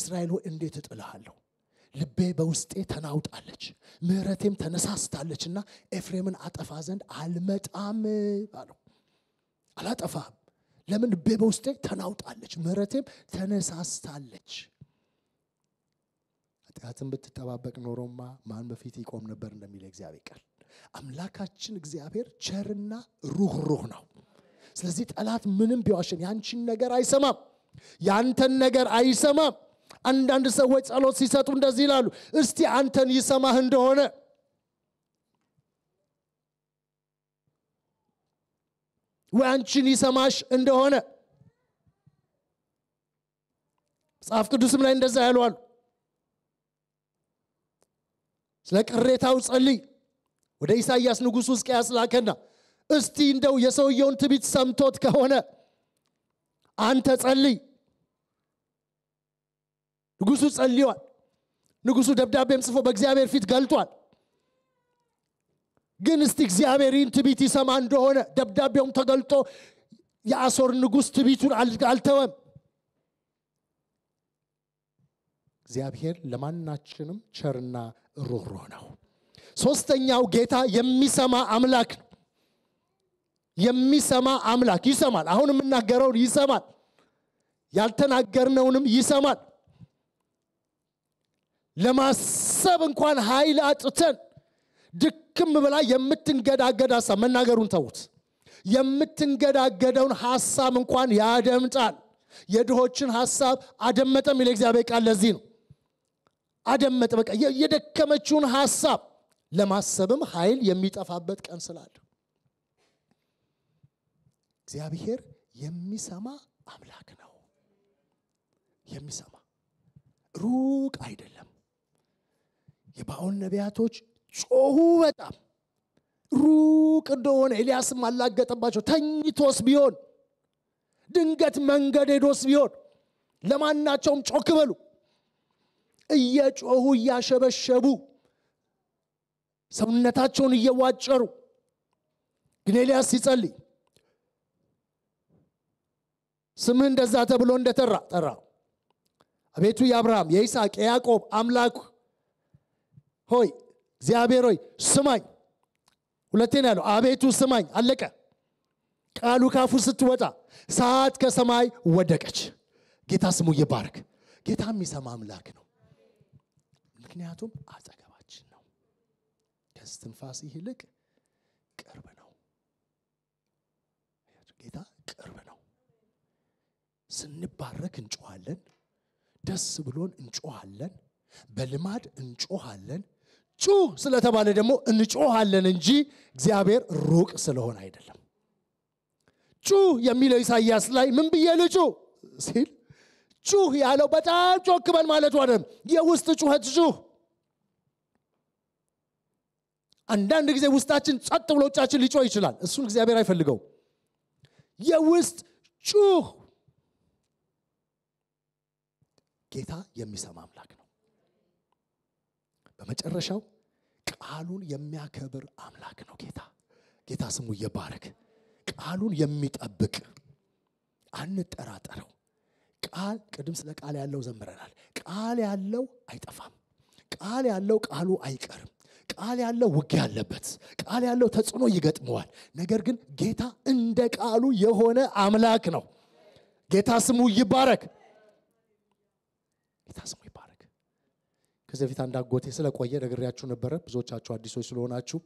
እስራኤል ሆይ እንዴት እጥልሃለሁ ልቤ በውስጤ ተናውጣለች ምህረቴም ተነሳስታለችና ኤፍሬምን አጠፋ ዘንድ አልመጣም አለው አላጠፋም ለምን ልቤ በውስጤ ተናውጣለች፣ ምረቴም ተነሳስታለች። ኃጢአትን ብትጠባበቅ ኖሮማ ማን በፊት ይቆም ነበር እንደሚል እግዚአብሔር ቃል። አምላካችን እግዚአብሔር ቸርና ሩህሩህ ነው። ስለዚህ ጠላት ምንም ቢዋሽን ያንቺን ነገር አይሰማም፣ ያንተን ነገር አይሰማም። አንዳንድ ሰዎች ጸሎት ሲሰጡ እንደዚህ ይላሉ፣ እስቲ አንተን ይሰማህ እንደሆነ ወይ አንቺን ይሰማሽ እንደሆነ መጽሐፍ ቅዱስም ላይ እንደዛ ያለዋሉ ስለ ቅሬታው ጸልይ ወደ ኢሳይያስ ንጉሥ ውስጥ ያስላከና እስቲ እንደው የሰውየውን ትቢት ሰምቶት ከሆነ አንተ ጸልይ ንጉሱ ጸልዋል ንጉሱ ደብዳቤም ጽፎ በእግዚአብሔር ፊት ገልጧል ግን እስቲ እግዚአብሔር ይህን ትቢት ይሰማ እንደሆነ ደብዳቤውም ተገልጦ የአሶር ንጉሥ ትቢቱን አልተወም። እግዚአብሔር ለማናችንም ቸርና ሩህሩህ ነው። ሶስተኛው ጌታ የሚሰማ አምላክ ነው። የሚሰማ አምላክ ይሰማል። አሁን የምናገረውን ይሰማል። ያልተናገርነውንም ይሰማል። ለማሰብ እንኳን ኃይል አጥተን ልክም ብላ የምትንገዳገድ ሀሳብ መናገሩን ተዉት። የምትንገዳገደውን ሀሳብ እንኳን ያደምጣል። የድሆችን ሀሳብ አደመጠ የሚል እግዚአብሔር ቃል ለዚህ ነው። አደመጠ በቃ የደከመችውን ሀሳብ ለማሰብም ኃይል የሚጠፋበት ቀን ስላለ እግዚአብሔር የሚሰማ አምላክ ነው። የሚሰማ ሩቅ አይደለም። የባኦል ነቢያቶች ጮሁ። በጣም ሩቅ እንደሆነ ኤልያስም አላገጠባቸው። ተኝቶስ ቢሆን ድንገት መንገድ ሄዶስ ቢሆን ለማናቸውም ጮክ በሉ። እየጮሁ እያሸበሸቡ ሰውነታቸውን እየዋጨሩ ግን ኤልያስ ሲጸልይ ስምህ እንደዛ ተብሎ እንደጠራ ጠራ። አቤቱ የአብርሃም የይስሐቅ የያዕቆብ አምላክ ሆይ እግዚአብሔር ሆይ ስማኝ ሁለቴን ያለው አቤቱ ስማኝ አለቀ ቃሉ ካፉ ስትወጣ ሰዓት ከሰማይ ወደቀች ጌታ ስሙ ይባረክ ጌታ የሚሰማ አምላክ ነው ምክንያቱም አጠገባችን ነው ከስትንፋስ ይልቅ ቅርብ ነው ጌታ ቅርብ ነው ስንባረክ እንጮኋለን ደስ ብሎን እንጮኋለን በልማድ እንጮኋለን ጩ ስለተባለ ደግሞ እንጮሃለን እንጂ እግዚአብሔር ሩቅ ስለሆነ አይደለም። ጩ የሚለው ኢሳይያስ ላይ ምን ብዬ ልጩ ሲል ጩህ ያለው በጣም ጮክበል ማለት ማለቱ የውስጥ ጩኸት ጩህ። አንዳንድ ጊዜ ውስጣችን ጸጥ ብሎ ውጫችን ይችላል። እሱን እግዚአብሔር አይፈልገው። የውስጥ ጩህ ጌታ የሚሰማ አምላክ ነው። በመጨረሻው ቃሉን የሚያከብር አምላክ ነው ጌታ። ጌታ ስሙ ይባረክ። ቃሉን የሚጠብቅ አንጠራጠረው። ቃል ቅድም ስለ ቃል ያለው ዘምረናል። ቃል ያለው አይጠፋም። ቃል ያለው ቃሉ አይቀርም። ቃል ያለው ውጌ አለበት። ቃል ያለው ተጽዕኖ ይገጥመዋል። ነገር ግን ጌታ እንደ ቃሉ የሆነ አምላክ ነው። ጌታ ስሙ ይባረክ። ጌታ ስሙ ከዚህ በፊት አንድ አጎቴ ስለቆየ ነግሬያችሁ ነበረ። ብዙዎቻችሁ አዲሶች ስለሆናችሁ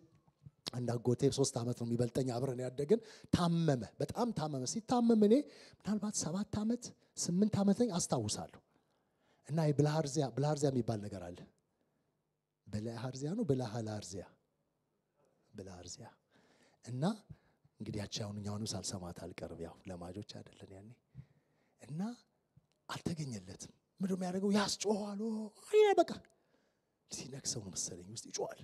አንድ አጎቴ ሶስት ዓመት ነው የሚበልጠኝ፣ አብረን ያደግን። ታመመ፣ በጣም ታመመ። ሲታመም እኔ ምናልባት ሰባት ዓመት ስምንት ዓመት ነኝ አስታውሳለሁ። እና ብልሃርዚያ የሚባል ነገር አለ። ብልሃርዚያ ነው ብልሃላርዚያ ብልሃርዚያ እና እንግዲህ ያቺ አሁን እኛውንም ሳልሰማት አልቀርብ ያው ለማጆች አይደለን ያኔ እና አልተገኘለትም። ምንድ ነው የሚያደርገው? ያስጮኋል በቃ ሲነክሰው ነው መሰለኝ ውስጥ ይጮዋል።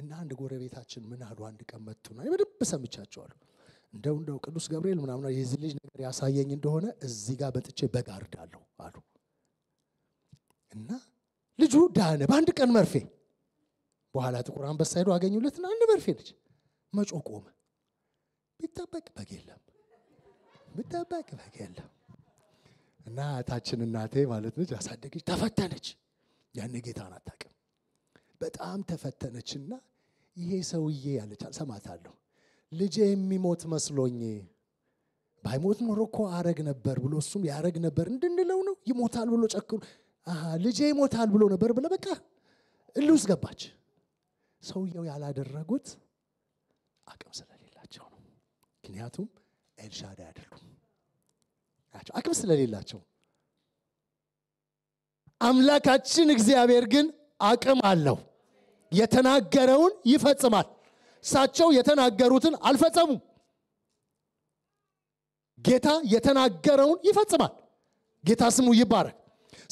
እና አንድ ጎረቤታችን ምን አሉ፣ አንድ ቀን መጡና በደንብ ሰምቻቸዋለሁ። እንደው እንደው ቅዱስ ገብርኤል ምናምን የዚህ ልጅ ነገር ያሳየኝ እንደሆነ እዚህ ጋር መጥቼ በጋርዳለሁ አሉ። እና ልጁ ዳነ በአንድ ቀን መርፌ። በኋላ ጥቁር አንበሳ ሄዶ አገኙለትና አንድ መርፌ ልጅ መጮ ቆመ። ቢጠበቅ በግ የለም ቢጠበቅ በግ የለም። እና ታችን እናቴ ማለት ነች ያሳደገች ተፈተነች። ያን ጌታን አታውቅም በጣም ተፈተነችና ይሄ ሰውዬ ያለች ሰማታለሁ ልጄ የሚሞት መስሎኝ ባይሞት ኖሮ እኮ አረግ ነበር ብሎ እሱም ያረግ ነበር እንድንለው ነው ይሞታል ብሎ ጨክሩ ልጄ ይሞታል ብሎ ነበር ብለ በቃ እልውስ ገባች ሰውየው ያላደረጉት አቅም ስለሌላቸው ነው ምክንያቱም ኤልሻዳ አይደሉም አቅም ስለሌላቸው አምላካችን እግዚአብሔር ግን አቅም አለው የተናገረውን ይፈጽማል። እሳቸው የተናገሩትን አልፈጸሙም። ጌታ የተናገረውን ይፈጽማል። ጌታ ስሙ ይባረክ።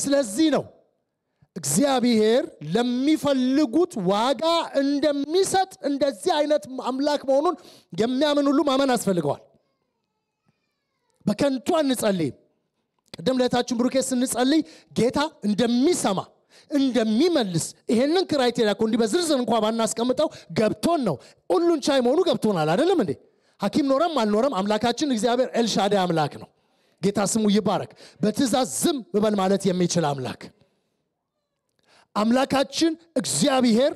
ስለዚህ ነው እግዚአብሔር ለሚፈልጉት ዋጋ እንደሚሰጥ እንደዚህ አይነት አምላክ መሆኑን የሚያምን ሁሉ ማመን አስፈልገዋል። በከንቱ አንጸልይም። ቅድም ለታችን ብሩኬ ስንጸልይ ጌታ እንደሚሰማ እንደሚመልስ ይሄንን ክራይቴሪያ እኮ እንዲህ በዝርዝር እንኳ ባናስቀምጠው ገብቶን ነው። ሁሉን ቻይ መሆኑ ገብቶናል። አይደለም እንዴ? ሐኪም ኖረም አልኖረም አምላካችን እግዚአብሔር ኤልሻዳይ አምላክ ነው። ጌታ ስሙ ይባረክ። በትእዛዝ ዝም በል ማለት የሚችል አምላክ አምላካችን እግዚአብሔር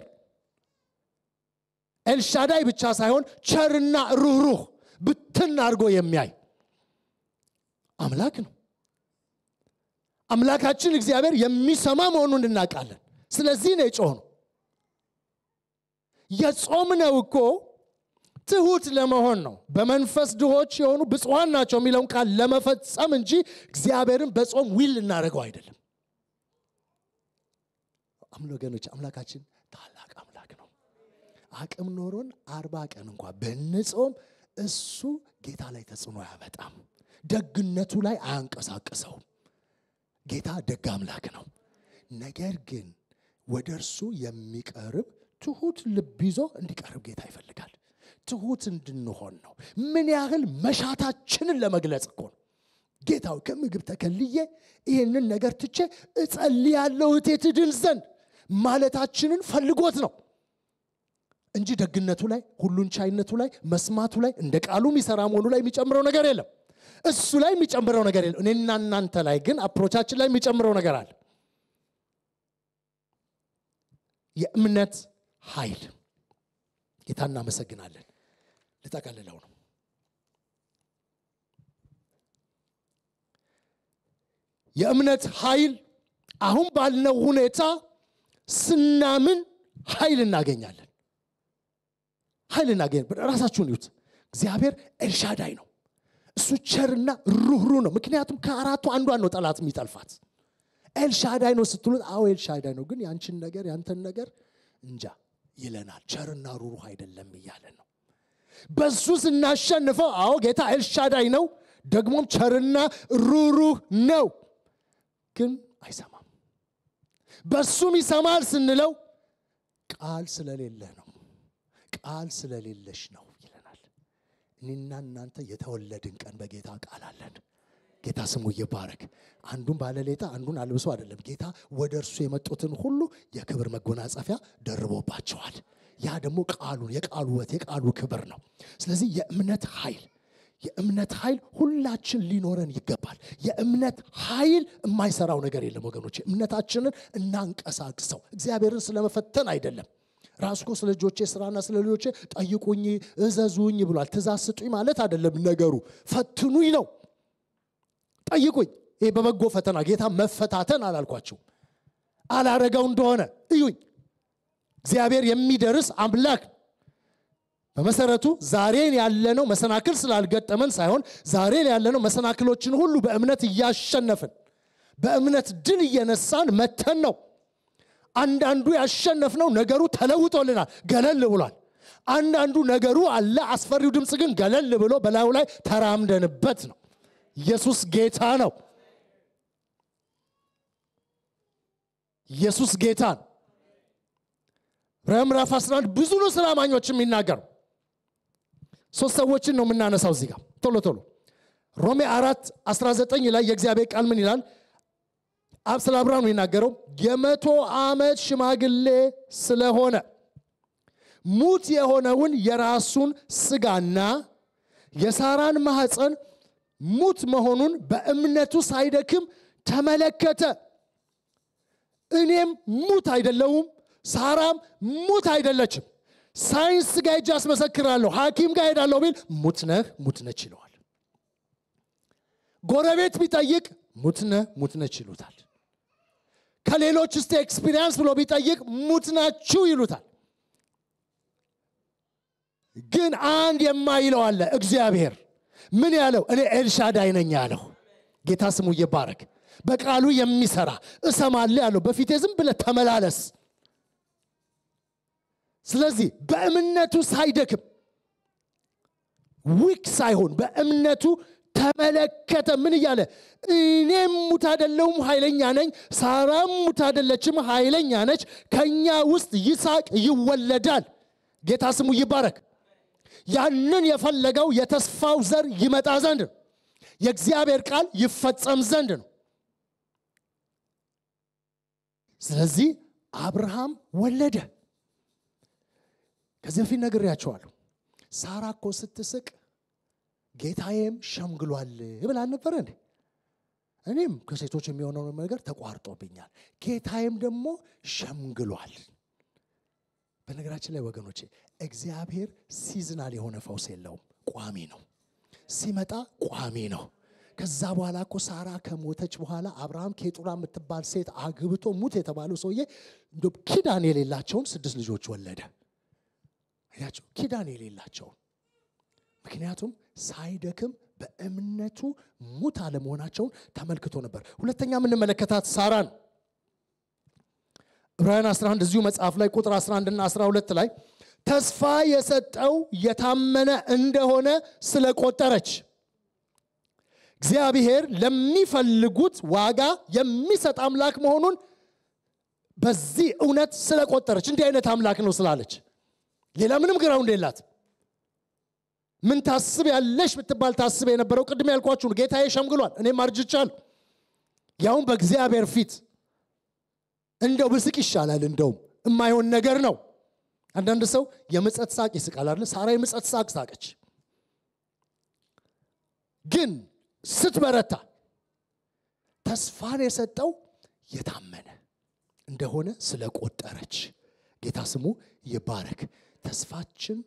ኤልሻዳይ ብቻ ሳይሆን ቸርና ሩህሩህ ብትን አድርጎ የሚያይ አምላክ ነው። አምላካችን እግዚአብሔር የሚሰማ መሆኑን እናውቃለን። ስለዚህ ነው የጮህ ነው የጾም ነው እኮ ትሁት ለመሆን ነው። በመንፈስ ድሆች የሆኑ ብፅዋን ናቸው የሚለውን ቃል ለመፈጸም እንጂ እግዚአብሔርን በጾም ዊል ልናደርገው አይደለም። አምን ወገኖች፣ አምላካችን ታላቅ አምላክ ነው። አቅም ኖሮን አርባ ቀን እንኳ ብንጾም እሱ ጌታ ላይ ተጽዕኖ አያመጣም። ደግነቱ ላይ አያንቀሳቅሰውም። ጌታ ደግ አምላክ ነው። ነገር ግን ወደ እርሱ የሚቀርብ ትሁት ልብ ይዞ እንዲቀርብ ጌታ ይፈልጋል። ትሁት እንድንሆን ነው። ምን ያህል መሻታችንን ለመግለጽ እኮ ነው። ጌታው ከምግብ ተከልዬ ይህንን ነገር ትቼ ያለው እቴት ትድን ዘንድ ማለታችንን ፈልጎት ነው እንጂ ደግነቱ ላይ፣ ሁሉን ቻይነቱ ላይ፣ መስማቱ ላይ፣ እንደ ቃሉ የሚሰራ መሆኑ ላይ የሚጨምረው ነገር የለም። እሱ ላይ የሚጨምረው ነገር የለም። እኔና እናንተ ላይ ግን አፕሮቻችን ላይ የሚጨምረው ነገር አለ። የእምነት ኃይል ጌታ እናመሰግናለን። ልጠቀልለው ነው የእምነት ኃይል አሁን ባልነው ሁኔታ ስናምን ኃይል እናገኛለን። ኃይል እናገኛለን። ራሳችሁን ይዩት። እግዚአብሔር ኤልሻዳይ ነው። እሱ ቸርና ሩህሩ ነው። ምክንያቱም ከአራቱ አንዷ ነው ጠላት የሚጠልፋት። ኤልሻዳይ ነው ስትሉት፣ አዎ ኤልሻዳይ ነው፣ ግን ያንቺን ነገር ያንተን ነገር እንጃ ይለናል። ቸርና ሩሩ አይደለም እያለ ነው። በሱ ስናሸንፈው፣ አዎ ጌታ ኤልሻዳይ ነው፣ ደግሞም ቸርና ሩሩ ነው፣ ግን አይሰማም። በሱም ይሰማል ስንለው ቃል ስለሌለ ነው። ቃል ስለሌለሽ ነው። እኔና እናንተ የተወለድን ቀን በጌታ ቃል አለን። ጌታ ስሙ ይባረክ። አንዱን ባለሌታ አንዱን አልብሶ አይደለም። ጌታ ወደ እርሱ የመጡትን ሁሉ የክብር መጎናጸፊያ ደርቦባቸዋል። ያ ደግሞ ቃሉን የቃሉ ወት የቃሉ ክብር ነው። ስለዚህ የእምነት ኃይል የእምነት ኃይል ሁላችን ሊኖረን ይገባል። የእምነት ኃይል የማይሰራው ነገር የለም ወገኖች። እምነታችንን እናንቀሳቅሰው። እግዚአብሔርን ስለመፈተን አይደለም። ራሱ እኮ ስለ ልጆቼ ስራና ስለ ልጆቼ ጠይቁኝ፣ እዘዙኝ ብሏል። ትእዛዝ ስጡኝ ማለት አይደለም ነገሩ፣ ፈትኑኝ ነው። ጠይቁኝ። ይሄ በበጎ ፈተና ጌታ መፈታተን አላልኳቸው። አላረገው እንደሆነ እዩኝ። እግዚአብሔር የሚደርስ አምላክ በመሰረቱ ዛሬን ያለነው መሰናክል ስላልገጠመን ሳይሆን ዛሬን ያለነው መሰናክሎችን ሁሉ በእምነት እያሸነፍን በእምነት ድል እየነሳን መተን ነው። አንዳንዱ ያሸነፍነው ነገሩ ተለውጦልናል፣ ገለል ብሏል። አንዳንዱ ነገሩ አለ፣ አስፈሪው ድምፅ ግን ገለል ብሎ በላዩ ላይ ተራምደንበት ነው። ኢየሱስ ጌታ ነው። ኢየሱስ ጌታ ነው። ረምራፍ 11 ብዙ ነው ስለ አማኞች የሚናገሩ። ሶስት ሰዎችን ነው የምናነሳው እዚህ ጋር ቶሎ ቶሎ። ሮሜ አራት 19 ላይ የእግዚአብሔር ቃል ምን ይላል? አብ ስለ አብርሃም ነው የሚናገረው የመቶ ዓመት ሽማግሌ ስለሆነ ሙት የሆነውን የራሱን ስጋና የሳራን ማህፀን ሙት መሆኑን በእምነቱ ሳይደክም ተመለከተ። እኔም ሙት አይደለውም፣ ሳራም ሙት አይደለችም። ሳይንስ ጋር እጅ አስመሰክራለሁ፣ ሐኪም ጋር ሄዳለሁ ቢል ሙት ነህ ሙት ነች ይለዋል። ጎረቤት ቢጠይቅ ሙት ነህ ሙት ነች ይሉታል። ከሌሎች እስቲ ኤክስፒሪንስ ብሎ ቢጠይቅ ሙት ናችሁ ይሉታል። ግን አንድ የማይለው አለ። እግዚአብሔር ምን ያለው? እኔ ኤልሻዳይ ነኝ ያለው። ጌታ ስሙ እየባረክ በቃሉ የሚሰራ እሰማለ ያለው በፊቴ ዝም ብለ ተመላለስ። ስለዚህ በእምነቱ ሳይደክም ዊክ ሳይሆን በእምነቱ ተመለከተ። ምን እያለ እኔም ሙት ኃይለኛ ነኝ፣ ሳራም ሙት ኃይለኛ ነች። ከእኛ ውስጥ ይስሐቅ ይወለዳል። ጌታ ስሙ ይባረክ። ያንን የፈለገው የተስፋው ዘር ይመጣ ዘንድ ነው። የእግዚአብሔር ቃል ይፈጸም ዘንድ ነው። ስለዚህ አብርሃም ወለደ። ከዚህ በፊት ነግሬያቸዋለሁ። ሳራ እኮ ስትስቅ ጌታዬም ሸምግሏል ብላ አልነበረ እንዴ? እኔም ከሴቶች የሚሆነው ነገር ተቋርጦብኛል። ጌታዬም ደግሞ ሸምግሏል። በነገራችን ላይ ወገኖቼ እግዚአብሔር ሲዝናል የሆነ ፈውስ የለውም። ቋሚ ነው። ሲመጣ ቋሚ ነው። ከዛ በኋላ እኮ ሳራ ከሞተች በኋላ አብርሃም ኬጡራ የምትባል ሴት አግብቶ ሙት የተባለው ሰውዬ እንደ ኪዳን የሌላቸውን ስድስት ልጆች ወለደ። አያቸው ኪዳን የሌላቸውን ምክንያቱም ሳይደክም በእምነቱ ሙት አለመሆናቸውን ተመልክቶ ነበር። ሁለተኛ የምንመለከታት ሳራን ነው። ዕብራውያን 11 እዚሁ መጽሐፍ ላይ ቁጥር 11 እና 12 ላይ ተስፋ የሰጠው የታመነ እንደሆነ ስለቆጠረች እግዚአብሔር ለሚፈልጉት ዋጋ የሚሰጥ አምላክ መሆኑን በዚህ እውነት ስለቆጠረች እንዲህ አይነት አምላክ ነው ስላለች ሌላ ምንም ግራው የላት። ምን ታስብ ያለሽ ብትባል ታስብ የነበረው ቅድም ያልኳችሁን ጌታዬ ሸምግሏል፣ እኔም አርጅቻለሁ። ያውም በእግዚአብሔር ፊት እንደው ብስቅ ይሻላል። እንደውም የማይሆን ነገር ነው። አንዳንድ ሰው የምጸት ሳቅ ይስቃል አይደል? ሳራ የምጸት ሳቅ ሳቀች። ግን ስትበረታ ተስፋን የሰጠው የታመነ እንደሆነ ስለቆጠረች ጌታ ስሙ ይባረክ። ተስፋችን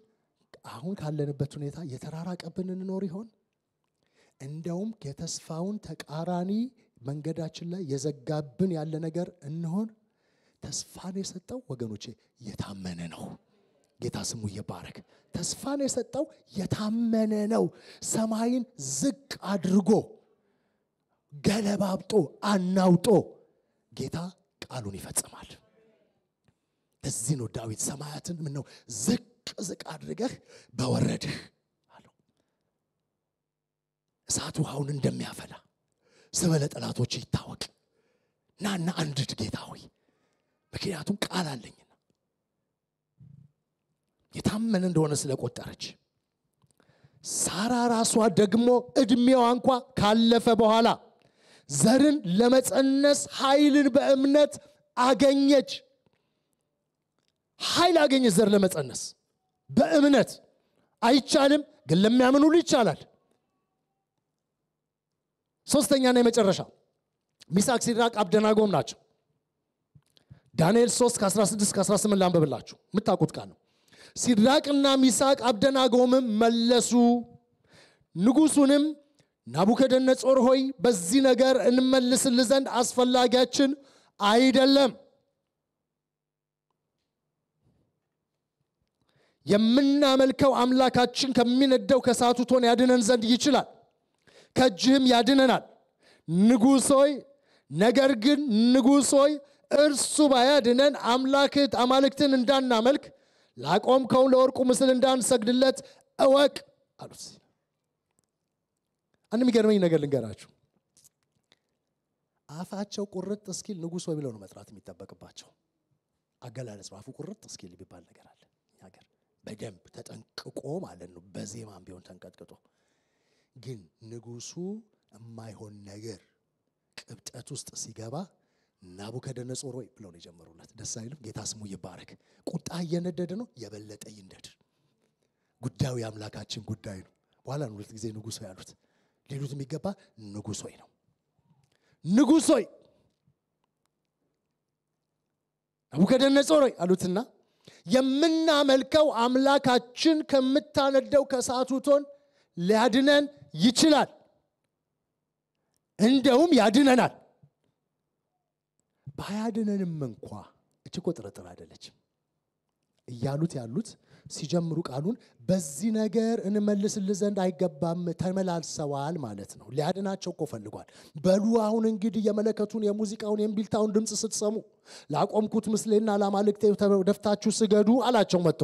አሁን ካለንበት ሁኔታ የተራራቀብን እንኖር ይሆን? እንደውም የተስፋውን ተቃራኒ መንገዳችን ላይ የዘጋብን ያለ ነገር እንሆን? ተስፋን የሰጠው ወገኖቼ የታመነ ነው። ጌታ ስሙ እየባረክ ተስፋን የሰጠው የታመነ ነው። ሰማይን ዝቅ አድርጎ ገለባብጦ አናውጦ ጌታ ቃሉን ይፈጽማል። እዚህ ነው ዳዊት ሰማያትን ምን ነው ዝቅ ቅዝቅ አድርገህ በወረድህ አለው። እሳት ውሃውን እንደሚያፈላ ስም ለጠላቶች ይታወቅ። ናና አንድድ ጌታ ሆይ፣ ምክንያቱም ቃል አለኝና የታመን እንደሆነ ስለቆጠረች ሳራ ራሷ ደግሞ እድሜዋ እንኳ ካለፈ በኋላ ዘርን ለመጸነስ ኃይልን በእምነት አገኘች። ኃይል አገኘች ዘር ለመጸነስ በእምነት አይቻልም፣ ግን ለሚያምን ሁሉ ይቻላል። ሶስተኛና የመጨረሻ ሚሳቅ፣ ሲድራቅ፣ አብደናጎም ናቸው። ዳንኤል 3 16 18 የምታውቁት ቃል ነው። ሲድራቅና ሚሳቅ አብደናጎምም መለሱ፣ ንጉሱንም ናቡከደነጾር ሆይ በዚህ ነገር እንመልስል ዘንድ አስፈላጊያችን አይደለም የምናመልከው አምላካችን ከሚነደው ከእሳቱ ቶን ያድነን ዘንድ ይችላል፣ ከእጅህም ያድነናል። ንጉሶይ ነገር ግን ንጉሶይ እርሱ ባያድነን አምላክህ አማልክትን እንዳናመልክ ላቆምከው ለወርቁ ምስል እንዳንሰግድለት እወቅ አሉት። አንድ የሚገርመኝ ነገር ልንገራችሁ። አፋቸው ቁርጥ እስኪል ንጉሶ ወይ ብለው ነው መጥራት የሚጠበቅባቸው። አገላለጽ በአፉ ቁርጥ እስኪል የሚባል ነገር በደንብ ተጠንቅቆ ማለት ነው። በዜማም ቢሆን ተንቀጥቅጦ ግን ንጉሱ የማይሆን ነገር ቅብጠት ውስጥ ሲገባ ናቡከደነጾር ወይ ብለው ነው የጀመሩላት። ደስ አይልም? ጌታ ስሙ ይባረክ። ቁጣ እየነደደ ነው፣ የበለጠ ይንደድ። ጉዳዩ የአምላካችን ጉዳይ ነው። በኋላ ሁለት ጊዜ ንጉሥ ያሉት። ሌሉት የሚገባ ንጉሥ ሆይ ነው። ንጉሥ ሆይ ናቡከደነጾር ሆይ አሉትና የምናመልከው አምላካችን ከምታነደው ከሳቱቶን ሊያድነን ይችላል። እንደውም ያድነናል። ባያድነንም እንኳ እችኮ ጥርጥር አደለችም እያሉት ያሉት ሲጀምሩ ቃሉን በዚህ ነገር እንመልስልህ ዘንድ አይገባም ተመላልሰዋል ማለት ነው። ሊያድናቸው እኮ ፈልጓል። በሉ አሁን እንግዲህ የመለከቱን የሙዚቃውን የእምቢልታውን ድምፅ ስትሰሙ ላቆምኩት ምስሌና ላማልክቴ ደፍታችሁ ስገዱ አላቸው መጥቶ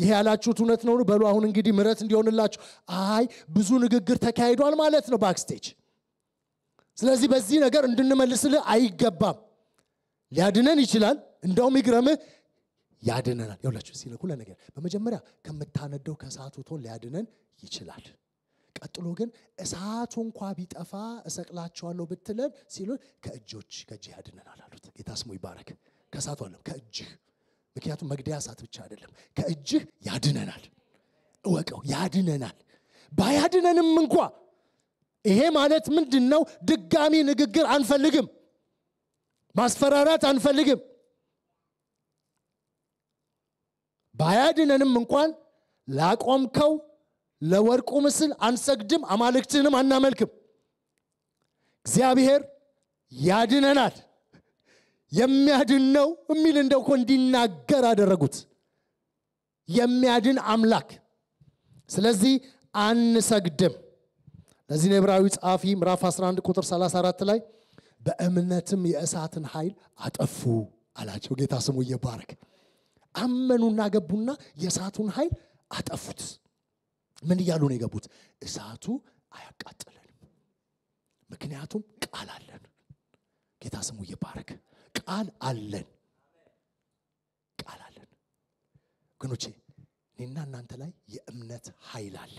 ይህ ያላችሁት እውነት ነው። በሉ አሁን እንግዲህ ምረት እንዲሆንላችሁ። አይ ብዙ ንግግር ተካሂዷል ማለት ነው ባክስቴጅ። ስለዚህ በዚህ ነገር እንድንመልስልህ አይገባም። ሊያድነን ይችላል። እንደውም ይግረምህ ያድነናል። ይኸውላችሁ እስቲ ሁለ ነገር በመጀመሪያ ከምታነደው ከእሳቱ እቶን ሊያድነን ይችላል። ቀጥሎ ግን እሳቱ እንኳ ቢጠፋ እሰቅላቸዋለሁ ብትለን ሲሉ ከእጆች ከእጅ ያድነናል አሉት። ጌታ ስሙ ይባረክ። ከእሳቱ አለም ከእጅህ፣ ምክንያቱም መግደያ እሳት ብቻ አይደለም፣ ከእጅህ ያድነናል። እወቀው፣ ያድነናል። ባያድነንም እንኳ ይሄ ማለት ምንድን ነው? ድጋሚ ንግግር አንፈልግም፣ ማስፈራራት አንፈልግም። ባያድነንም እንኳን ላቆምከው ለወርቁ ምስል አንሰግድም፣ አማልክትንም አናመልክም። እግዚአብሔር ያድነናል። የሚያድን ነው የሚል እንደው እንዲናገር አደረጉት። የሚያድን አምላክ። ስለዚህ አንሰግድም። ለዚህ ነብራዊ ጸሐፊ ምዕራፍ 11 ቁጥር 34 ላይ በእምነትም የእሳትን ኃይል አጠፉ አላቸው። ጌታ ስሙ እየባረክ አመኑና ገቡና የእሳቱን ኃይል አጠፉት። ምን እያሉ ነው የገቡት? እሳቱ አያቃጥለንም፣ ምክንያቱም ቃል አለን። ጌታ ስሙ እየባረክ ቃል አለን፣ ቃል አለን። ወገኖቼ እኔና እናንተ ላይ የእምነት ኃይል አለ።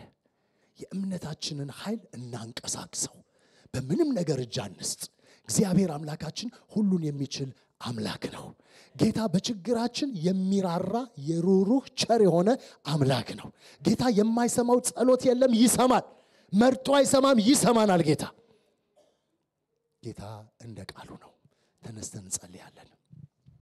የእምነታችንን ኃይል እናንቀሳቅሰው። በምንም ነገር እጅ አንስጥ። እግዚአብሔር አምላካችን ሁሉን የሚችል አምላክ ነው። ጌታ በችግራችን የሚራራ የሩሩህ ቸር የሆነ አምላክ ነው። ጌታ የማይሰማው ጸሎት የለም፣ ይሰማል። መርጦ አይሰማም፣ ይሰማናል። ጌታ ጌታ እንደ ቃሉ ነው። ተነስተን እንጸልያለን።